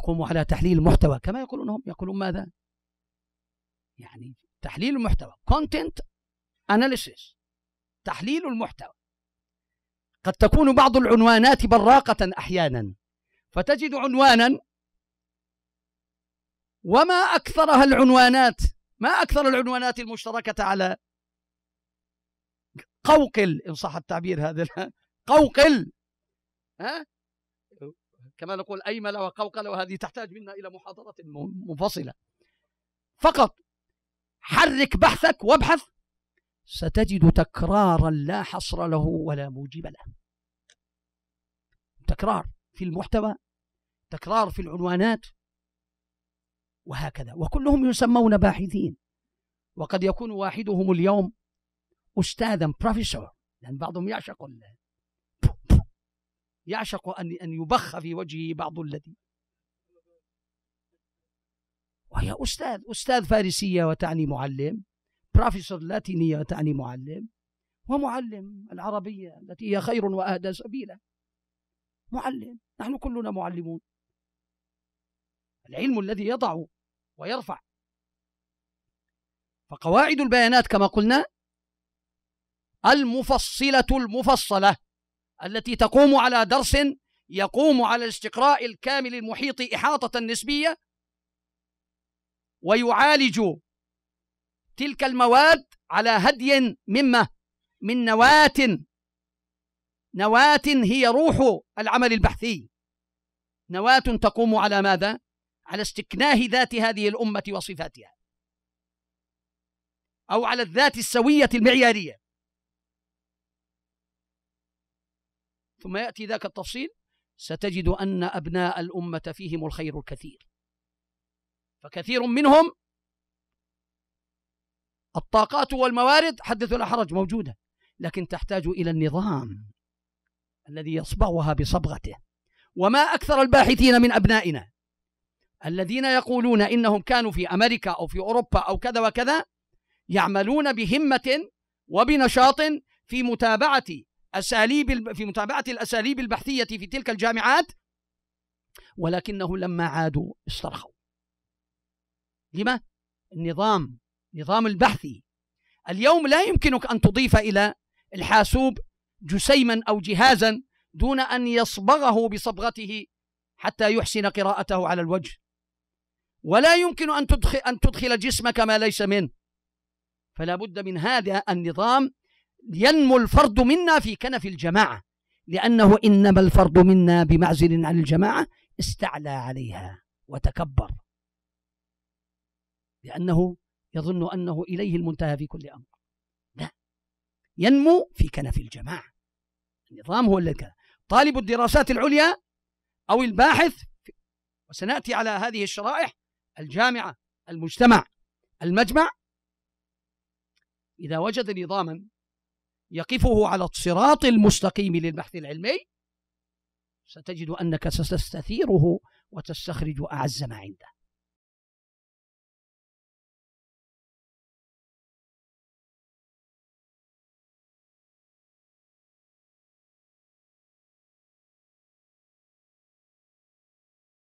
يقوموا على تحليل المحتوى كما يقولون هم يقولون ماذا؟ يعني تحليل المحتوى كونتنت اناليسيس تحليل المحتوى قد تكون بعض العنوانات براقة أحيانا فتجد عنوانا وما أكثرها العنوانات ما أكثر العنوانات المشتركة على قوقل إن صح التعبير هذا قوقل ها كما نقول أيملة وقوقلة وهذه تحتاج منا إلى محاضرة منفصلة فقط حرك بحثك وابحث ستجد تكرارا لا حصر له ولا موجب له تكرار في المحتوى تكرار في العنوانات وهكذا وكلهم يسمون باحثين وقد يكون واحدهم اليوم استاذا بروفيسور لان بعضهم يعشق يعشق أن أن يبخ في وجهه بعض الذي وهي أستاذ أستاذ فارسية وتعني معلم بروفيسور لاتينية وتعني معلم ومعلم العربية التي هي خير وأهدى سبيلا معلم نحن كلنا معلمون العلم الذي يضع ويرفع فقواعد البيانات كما قلنا المفصلة المفصلة التي تقوم على درس يقوم على الاستقراء الكامل المحيط إحاطة نسبية ويعالج تلك المواد على هدي مما من نواة نواة هي روح العمل البحثي نواة تقوم على ماذا؟ على استكناه ذات هذه الأمة وصفاتها أو على الذات السوية المعيارية ثم ياتي ذاك التفصيل ستجد ان ابناء الامه فيهم الخير الكثير فكثير منهم الطاقات والموارد حدث ولا حرج موجوده لكن تحتاج الى النظام الذي يصبغها بصبغته وما اكثر الباحثين من ابنائنا الذين يقولون انهم كانوا في امريكا او في اوروبا او كذا وكذا يعملون بهمه وبنشاط في متابعه أساليب في متابعة الأساليب البحثية في تلك الجامعات ولكنهم لما عادوا استرخوا لما؟ النظام نظام البحثي اليوم لا يمكنك أن تضيف إلى الحاسوب جسيما أو جهازا دون أن يصبغه بصبغته حتى يحسن قراءته على الوجه ولا يمكن أن تدخل, أن تدخل جسمك ما ليس منه فلا بد من هذا النظام ينمو الفرد منا في كنف الجماعة لأنه إنما الفرد منا بمعزل عن الجماعة استعلى عليها وتكبر لأنه يظن أنه إليه المنتهى في كل أمر لا ينمو في كنف الجماعة النظام هو الذي طالب الدراسات العليا أو الباحث وسنأتي على هذه الشرائح الجامعة المجتمع المجمع إذا وجد نظاما يقفه على الصراط المستقيم للبحث العلمي ستجد انك ستستثيره وتستخرج اعز ما عنده